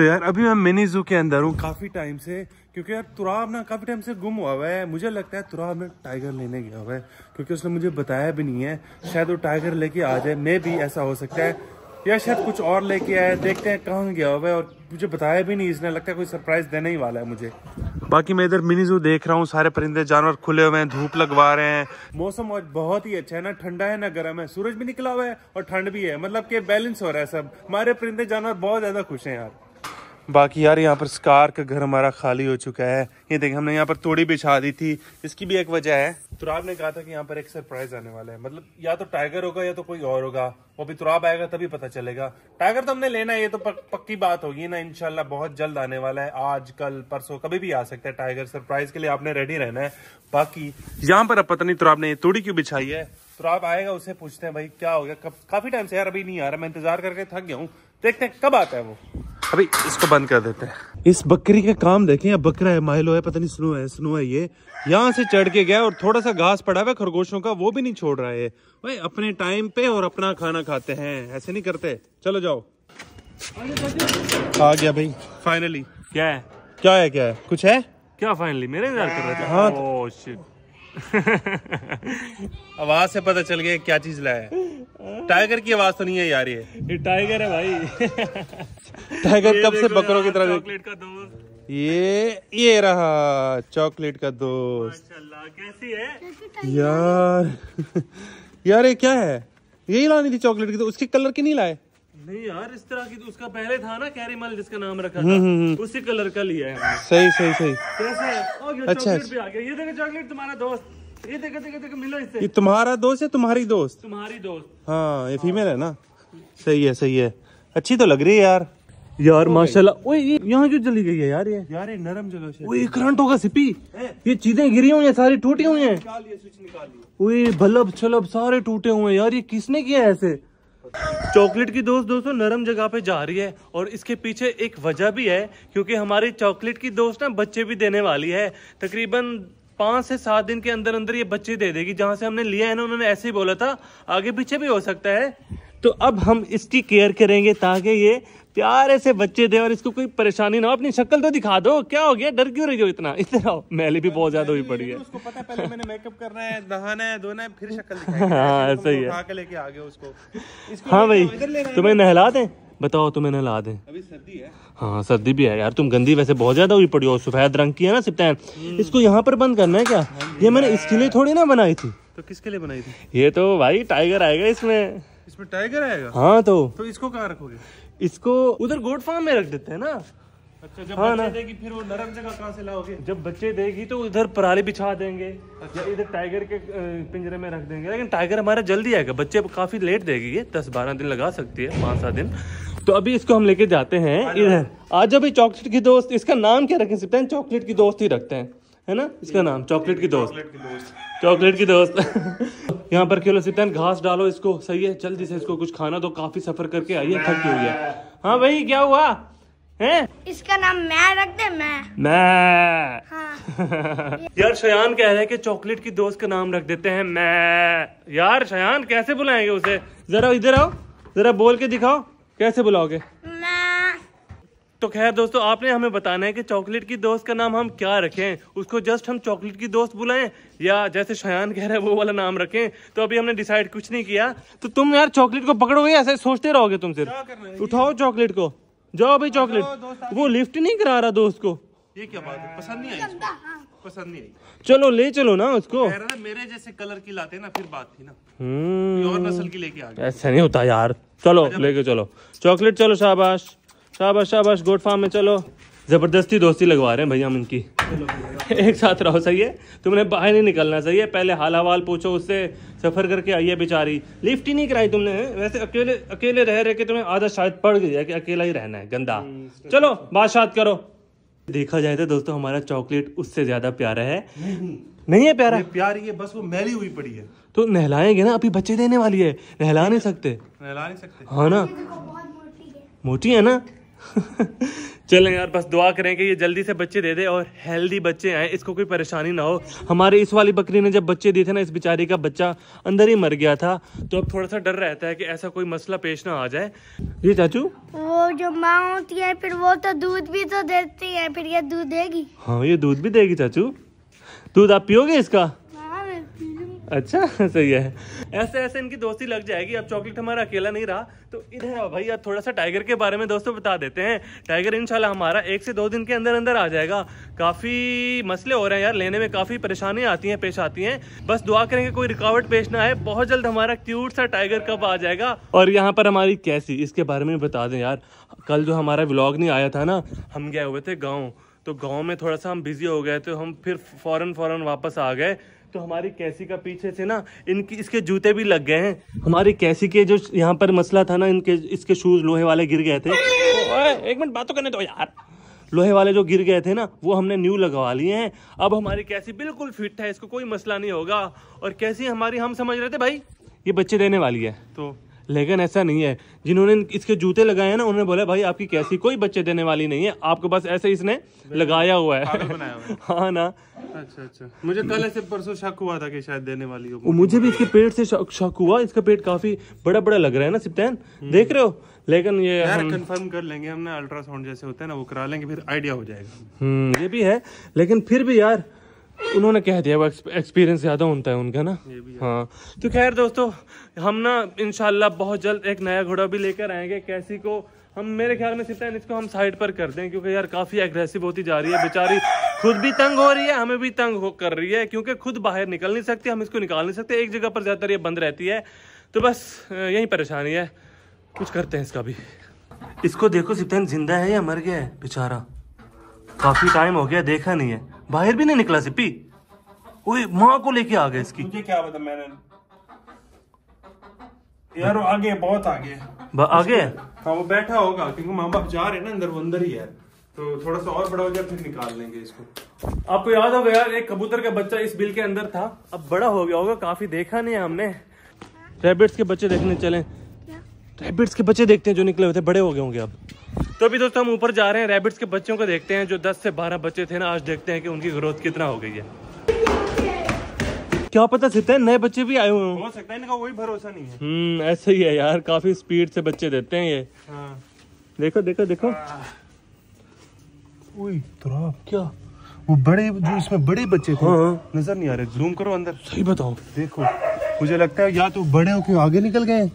तो यार अभी मैं मिनी जू के अंदर हूँ काफ़ी टाइम से क्योंकि यार तुराब ना काफ़ी टाइम से गुम हुआ हुआ है मुझे लगता है तुराब ना टाइगर लेने गया हुआ है क्योंकि उसने मुझे बताया भी नहीं है शायद वो टाइगर लेके आ जाए मैं भी ऐसा हो सकता है या शायद कुछ और लेके आया देखते हैं कहाँ गया हुआ है और मुझे बताया भी नहीं इसने लगता है कोई सरप्राइज देने ही वाला है मुझे बाकी मैं इधर मिनी जू देख रहा हूँ सारे परिंदे जानवर खुले हुए हैं धूप लगवा रहे हैं मौसम आज बहुत ही अच्छा है ना ठंडा है ना गर्म है सूरज भी निकला हुआ है और ठंड भी है मतलब कि बैलेंस हो रहा है सब हमारे परिंदे जानवर बहुत ज्यादा खुश हैं यार बाकी यार यहाँ पर स्कार का घर हमारा खाली हो चुका है ये देखिए हमने यहाँ पर तोड़ी बिछा दी थी इसकी भी एक वजह है तुराब ने कहा था कि यहाँ पर एक सरप्राइज आने वाला है मतलब या तो टाइगर होगा या तो कोई और होगा वो भी तुराब आएगा तभी पता चलेगा टाइगर तो हमने लेना है ये तो पक, पक्की बात होगी ना इनशाला बहुत जल्द आने वाला है आज कल परसों कभी भी आ सकता है टाइगर सरप्राइज के लिए आपने रेडी रहना है बाकी यहाँ पर अब पता नहीं तुराब ने ये तोड़ी क्यों बिछाई है तुराब आएगा उसे पूछते हैं भाई क्या हो गया काफी टाइम से यार अभी नहीं आ रहा मैं इंतजार करके थक गया हूँ देखते हैं कब आता है वो अभी इसको बंद कर देते हैं इस बकरी का काम देखें अब बकरा है माइलो है पता नहीं स्नो है स्नो है ये यहाँ से चढ़ के गया और थोड़ा सा घास पड़ा हुआ खरगोशों का वो भी नहीं छोड़ रहा है भाई अपने टाइम पे और अपना खाना खाते हैं ऐसे नहीं करते चलो जाओ आ गया भाई फाइनली क्या है क्या है क्या है कुछ है क्या फाइनली मेरे इंतजार कर रहे थे हाँ oh, आवाज से पता चल गया क्या चीज लाया टाइगर की आवाज तो नहीं है यार ये टाइगर है भाई टाइगर कब से बकरों की तरह चॉकलेट का दोस्त ये ये रहा चॉकलेट का दोस्त कैसी है यार यार ये क्या है यही लानी थी चॉकलेट की तो उसके कलर की नहीं लाए नहीं यार इस तरह की तो उसका पहले था ना कैरीमल जिसका नाम रखा हम्म, था हम्म, हम्म। उसी कलर का लिया है सही सही सही कैसे अच्छा, अच्छा। आ गया ये देखो चॉकलेट तुम्हारा दोस्त ये देखो देखो देखो मिलो इससे ये तुम्हारा दोस्त है तुम्हारी दोस्त तुम्हारी दोस्त हाँ ये फीमेल हाँ। है ना सही है सही है अच्छी तो लग रही है यार यार माशाल्लाह ओए ये यहाँ क्यों चली गई है यार ये यार ये नरम जगह ओए करंट होगा सिपी ये चीजें गिरी हुई हैं सारी टूटी हुई हैं ओए बल्ब छलब सारे टूटे हुए हैं यार ये किसने किया ऐसे चॉकलेट की दोस्त दोस्तों नरम जगह पे जा रही है और इसके पीछे एक वजह भी है क्योंकि हमारी चॉकलेट की दोस्त ना बच्चे भी देने वाली है तकरीबन पाँच से सात दिन के अंदर अंदर ये बच्चे दे देगी जहाँ से हमने लिया है ना उन्होंने ऐसे ही बोला था आगे पीछे भी हो सकता है तो अब हम इसकी केयर करेंगे ताकि ये प्यारे से बच्चे दे और इसको कोई परेशानी ना हो अपनी शक्ल तो दिखा दो क्या हो गया डर क्यों रही हो इतना इतना मैली भी बहुत ज्यादा हुई पड़ी है उसको पता पहले मैंने मेकअप करना है नहाना है धोना है फिर शक्ल हाँ है लेके आ गए उसको हाँ भाई तुम्हें नहला दे बताओ तुम्हें नहला दे अभी सर्दी है हाँ सर्दी भी है यार तुम गंदी वैसे बहुत ज्यादा हुई पड़ी हो सफेद रंग की है ना सिप्तैन हम्म। इसको यहाँ पर बंद करना है क्या हाँ ये मैंने इसके लिए थोड़ी ना बनाई थी तो किसके लिए बनाई थी ये तो भाई टाइगर आएगा इसमें इसमें टाइगर आएगा हाँ तो तो इसको कहाँ रखोगे इसको उधर गोट फार्म में रख देते हैं ना अच्छा जब हाँ बच्चे ना? देगी फिर वो नरम जगह कहाँ से लाओगे जब बच्चे देगी तो उधर पराली बिछा देंगे अच्छा। या इधर टाइगर के पिंजरे में रख देंगे लेकिन टाइगर हमारा जल्दी आएगा बच्चे काफी लेट देगी ये दस बारह दिन लगा सकती है पाँच सात दिन तो अभी इसको हम लेके जाते हैं हाँ इधर हाँ आज अभी चॉकलेट की दोस्त इसका नाम क्या रख सकते हैं चॉकलेट की दोस्त ही रखते हैं है ना इसका नाम चॉकलेट की दोस्त चॉकलेट की दोस्त यहाँ पर खेलो सितन घास डालो इसको सही है जल्दी से इसको कुछ खाना दो काफी सफर करके आई है थकी हुई है हाँ भाई क्या हुआ है इसका नाम मैं रख दे मैं मैं हाँ। यार शयान कह रहे हैं कि चॉकलेट की दोस्त का नाम रख देते हैं मैं यार शयान कैसे बुलाएंगे उसे जरा इधर आओ जरा बोल के दिखाओ कैसे बुलाओगे तो खैर दोस्तों आपने हमें बताना है कि चॉकलेट की दोस्त का नाम हम क्या रखें उसको जस्ट हम चॉकलेट की दोस्त बुलाएं या जैसे शयान कह रहे हैं वो वाला नाम रखें तो अभी हमने डिसाइड कुछ नहीं किया तो तुम यार चॉकलेट को पकड़ोगे ऐसे सोचते रहोगे तुम सिर्फ उठाओ चॉकलेट को जाओ भाई चॉकलेट वो लिफ्ट नहीं करा रहा दोस्त को ये क्या बात है पसंद नहीं आई हाँ। पसंद नहीं आई चलो ले चलो ना उसको मेरे जैसे कलर की लाते ना फिर बात थी ना हम्म। और नस्ल की लेके आ ऐसा नहीं होता यार चलो अच्छा लेके चलो चॉकलेट चलो शाबाश शाबाश शाबाश गोट फार्म में चलो ज़बरदस्ती दोस्ती लगवा रहे हैं भैया हम इनकी एक साथ रहो सही है तुमने बाहर नहीं निकलना सही है पहले हाल हवाल पूछो उससे सफ़र करके आई है बेचारी लिफ्ट ही नहीं कराई तुमने वैसे अकेले अकेले रह रहे के तुम्हें आधा शायद पड़ गई है कि अकेला ही रहना है गंदा चलो बादशाह करो देखा जाए तो दोस्तों हमारा चॉकलेट उससे ज़्यादा प्यारा है नहीं है प्यारा प्यार है बस वो मैली हुई पड़ी है तो नहलाएंगे ना अभी बच्चे देने वाली है नहला नहीं अच्छा, सकते नहला नहीं सकते हाँ ना मोटी है ना चलें यार बस दुआ करें कि ये जल्दी से बच्चे दे दे और हेल्दी बच्चे आए इसको कोई परेशानी ना हो हमारे इस वाली बकरी ने जब बच्चे दिए थे ना इस बेचारी का बच्चा अंदर ही मर गया था तो अब थोड़ा सा डर रहता है कि ऐसा कोई मसला पेश ना आ जाए ये चाचू वो जो माँ होती है फिर वो तो दूध भी तो देती है फिर ये दूध देगी हाँ ये दूध भी देगी चाचू दूध आप पियोगे इसका अच्छा सही है ऐसे ऐसे इनकी दोस्ती लग जाएगी अब चॉकलेट हमारा अकेला नहीं रहा तो इधर आओ भाई अब थोड़ा सा टाइगर के बारे में दोस्तों बता देते हैं टाइगर इंशाल्लाह हमारा एक से दो दिन के अंदर अंदर आ जाएगा काफ़ी मसले हो रहे हैं यार लेने में काफ़ी परेशानियाँ आती हैं पेश आती हैं बस दुआ करेंगे कोई रिकावट पेश ना आए बहुत जल्द हमारा क्यूट सा टाइगर कब आ जाएगा और यहाँ पर हमारी कैसी इसके बारे में बता दें यार कल जो हमारा ब्लॉग नहीं आया था ना हम गए हुए थे गाँव तो गाँव में थोड़ा सा हम बिज़ी हो गए तो हम फिर फ़ौरन फ़ौरन वापस आ गए तो हमारी कैसी का पीछे से ना इनकी इसके जूते भी लग गए हैं हमारी कैसी के जो यहाँ पर मसला था ना इनके इसके शूज़ लोहे वाले गिर गए थे एक मिनट बात तो करने दो यार लोहे वाले जो गिर गए थे ना वो हमने न्यू लगवा लिए हैं अब हमारी कैसी बिल्कुल फिट है इसको कोई मसला नहीं होगा और कैसी हमारी हम समझ रहे थे भाई ये बच्चे देने वाली है तो लेकिन ऐसा नहीं है जिन्होंने इसके जूते लगाए हैं ना उन्होंने बोला भाई आपकी कैसी कोई बच्चे देने वाली नहीं है आपको बस ऐसे इसने लगाया हुआ है हाँ ना अच्छा, अच्छा मुझे कल ऐसे परसों शक हुआ था कि शायद देने वाली हो मुझे भी इसके पेट से शक हुआ इसका पेट काफी बड़ा बड़ा लग रहा है ना सिप्टैन हम्म। देख रहे हो लेकिन ये हम... कंफर्म कर लेंगे हमने अल्ट्रासाउंड जैसे होते हैं ना वो करा लेंगे फिर आइडिया हो जाएगा हम्म ये भी है लेकिन फिर भी यार उन्होंने कह दिया वो एक्सपीरियंस ज़्यादा होता है उनका ना ये भी हाँ तो खैर दोस्तों हम ना इनशाला बहुत जल्द एक नया घोड़ा भी लेकर आएंगे कैसी को हम मेरे ख्याल में सिर्फ इसको हम साइड पर कर दें क्योंकि यार काफ़ी एग्रेसिव होती जा रही है बेचारी खुद भी तंग हो रही है हमें भी तंग हो कर रही है क्योंकि खुद बाहर निकल नहीं सकते हम इसको निकाल नहीं सकते एक जगह पर ज़्यादातर ये बंद रहती है तो बस यही परेशानी है कुछ करते हैं इसका भी इसको देखो सिप्तन जिंदा है या मर गया है बेचारा काफ़ी टाइम हो गया देखा नहीं है बाहर भी नहीं निकला सिप्पी वही माँ को लेके आ गए इसकी मुझे क्या पता मैंने यार आगे बहुत आगे आगे हाँ वो बैठा होगा क्योंकि माँ बाप जा रहे हैं ना अंदर वो अंदर ही है तो थोड़ा सा और बड़ा हो जाए फिर निकाल लेंगे इसको आपको याद होगा यार एक कबूतर का बच्चा इस बिल के अंदर था अब बड़ा हो गया होगा काफी देखा नहीं हमने रेबिट्स के बच्चे देखने चले रैबिट्स के बच्चे देखते हैं जो निकले हुए थे बड़े हो गए होंगे अब तो अभी दोस्तों हम ऊपर जा रहे हैं रैबिट्स के बच्चों को देखते हैं जो 10 से 12 बच्चे थे ना आज देखते हैं कि उनकी ग्रोथ कितना हो गई है क्या पता सकता है नए बच्चे भी आए हुए हो सकता है इनका कोई भरोसा नहीं है हम्म ऐसे ही है यार काफी स्पीड से बच्चे देते हैं ये हाँ। देखो देखो देखो हाँ। क्या वो बड़े जो इसमें बड़े बच्चे थे हाँ। नजर नहीं आ रहे जूम करो अंदर सही बताओ देखो मुझे लगता है या तो बड़े हो होके आगे निकल गए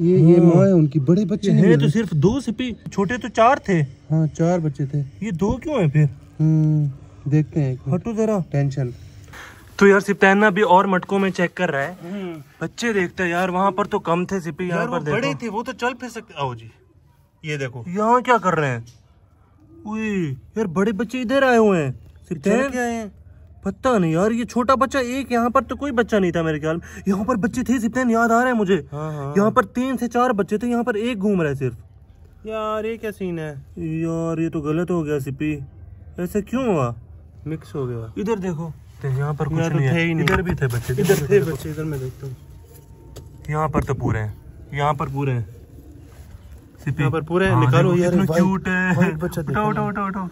ये ये हाँ। माँ है उनकी बड़े बच्चे हैं तो सिर्फ दो सिपी छोटे तो चार थे हाँ चार बच्चे थे ये दो क्यों है फिर हम्म, देखते हैं हटो जरा टेंशन तो यार सिपटैना भी और मटकों में चेक कर रहा है हम्म। बच्चे देखते हैं यार वहाँ पर तो कम थे सिपी यहाँ पर बड़े थे वो तो चल फिर सकते आओ जी ये देखो यहाँ क्या कर रहे हैं यार बड़े बच्चे इधर आए हुए हैं सिर्फ क्या है पता नहीं यार ये छोटा बच्चा एक यहाँ पर तो कोई बच्चा नहीं था मेरे ख्याल में यहाँ पर बच्चे थे सिप्तन याद आ रहे हैं मुझे हाँ हाँ। यहाँ पर तीन से चार बच्चे थे यहाँ पर एक घूम रहा है सिर्फ यार ये क्या सीन है यार ये तो गलत हो गया सिपी ऐसे क्यों हुआ मिक्स हो गया इधर देखो तो यहाँ पर कुछ तो नहीं है इधर भी थे बच्चे इधर थे बच्चे इधर मैं देखता हूँ यहाँ पर तो पूरे हैं यहाँ पर पूरे हैं यहाँ पर पूरे हाँ, निकालो यार क्यूट है उठाओ उठाओ उठाओ उठाओ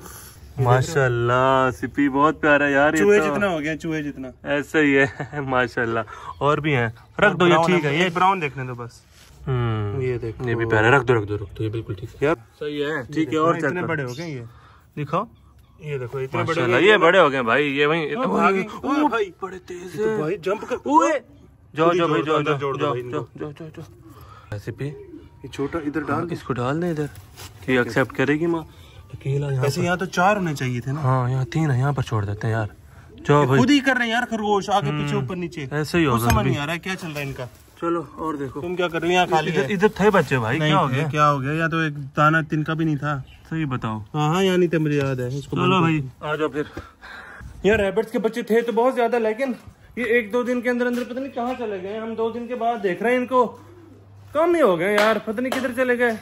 माशाल्लाह सिपी बहुत प्यारा यार चूहे तो। जितना हो गया चूहे जितना ऐसे ही है माशाल्लाह और भी हैं रख दो ये ठीक है ये ब्राउन देखने दो बस हम्म, ये देखो ये भी प्यारा रख दो रख दो रख दो ये बिल्कुल ठीक है यार सही है ठीक है और हाँ, इतने बड़े हो गए ये दिखाओ ये देखो इतने बड़े ये बड़े हो गए भाई ये वही हाँ, इतने भाई बड़े तेज तो है भाई जंप कर ओए जाओ जाओ भाई जाओ जाओ जाओ जाओ जाओ जाओ ये छोटा इधर डाल इसको डाल दे इधर ये एक्सेप्ट करेगी माँ अकेला यहाँ ऐसे यहाँ तो चार होने चाहिए थे ना हाँ यहाँ तीन है यहाँ पर छोड़ देते हैं यार जाओ खुद ही कर रहे हैं यार खरगोश आगे हम्म। पीछे ऊपर नीचे ऐसे ही हो समझ नहीं आ रहा है क्या चल रहा है इनका चलो और देखो तुम क्या कर रहे हैं खाली इधर इधर थे बच्चे भाई क्या हो गया क्या हो गया या तो एक दाना तिनका भी नहीं था सही बताओ हाँ, हाँ यहाँ नहीं था मुझे याद है चलो भाई आ जाओ फिर यहाँ रैबिट्स के बच्चे थे तो बहुत ज्यादा लेकिन ये एक दो दिन के अंदर अंदर पता नहीं कहाँ चले गए हम दो दिन के बाद देख रहे हैं इनको कम ही हो गए यार पता नहीं किधर चले गए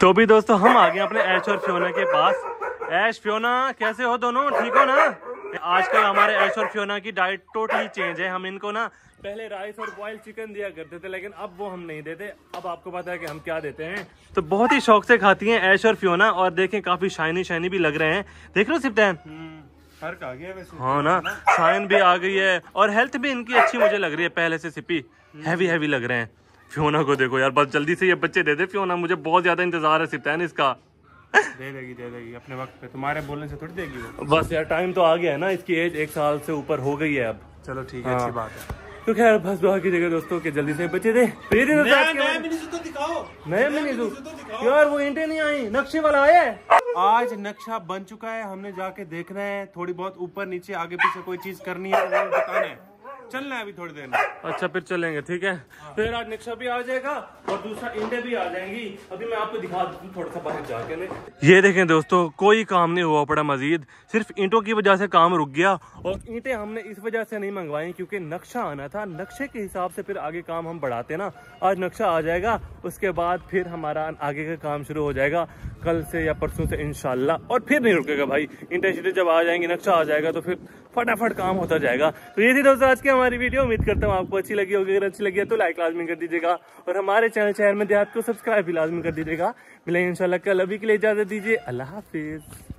तो भी दोस्तों हम आ गए अपने ऐश और फ्योना के पास ऐश फ्योना कैसे हो दोनों ठीक हो ना आजकल हमारे ऐश और फ्योना की डाइट टोटली चेंज है हम इनको ना पहले राइस और बॉयल चिकन दिया करते थे लेकिन अब वो हम नहीं देते अब आपको पता है कि हम क्या देते हैं तो बहुत ही शौक से खाती हैं ऐश और फ्योना और देखें काफी शाइनी शाइनी भी लग रहे हैं देख लो सिप्टैन हम्म, फर्क आ गया वैसे हाँ ना शाइन भी आ गई है और हेल्थ भी इनकी अच्छी मुझे लग रही है पहले से सिपी हैवी हम्म। हैवी लग रहे हैं फ्योना को देखो यार बस जल्दी से ये बच्चे दे दे फ्योना मुझे बहुत ज्यादा इंतजार है सिप्तान इसका दे देगी दे देगी अपने वक्त पे तुम्हारे बोलने से थोड़ी देगी वो बस यार टाइम तो आ गया है ना इसकी एज एक साल से ऊपर हो गई है अब चलो ठीक है हाँ। अच्छी बात है तो खैर बस दुआ की जगह दोस्तों के जल्दी से बच्चे दे फिर नया मिनी यार वो इंटे नहीं आई नक्शे वाला आया आज नक्शा बन चुका है हमने जाके देखना है थोड़ी बहुत ऊपर नीचे आगे पीछे कोई चीज करनी है बताना है चलना है अभी थोड़ी देर में अच्छा फिर चलेंगे ठीक है हाँ। फिर आज निक्शा भी आ जाएगा और दूसरा इंडे भी आ जाएंगी अभी मैं आपको दिखा दूँ थोड़ा सा बाहर जाके ये देखें दोस्तों कोई काम नहीं हुआ पड़ा मजीद सिर्फ ईंटों की वजह से काम रुक गया और ईंटें हमने इस वजह से नहीं मंगवाई क्योंकि नक्शा आना था नक्शे के हिसाब से फिर आगे काम हम बढ़ाते ना आज नक्शा आ जाएगा उसके बाद फिर हमारा आगे का काम शुरू हो जाएगा कल से या परसों से इनशाला और फिर नहीं रुकेगा भाई इंटरसिटी जब आ जाएंगे नक्शा आ जाएगा तो फिर फटाफट काम होता जाएगा तो ये थी दोस्तों आज की हमारी वीडियो उम्मीद करता हूँ आपको अच्छी लगी होगी अगर अच्छी लगी है तो लाइक लाजमी कर दीजिएगा और हमारे चैनल शहर में देहात को सब्सक्राइब भी लाजमी कर दीजिएगा मिले इनशाला कल अभी के लिए इजाज़त दीजिए अल्लाह हाफिज़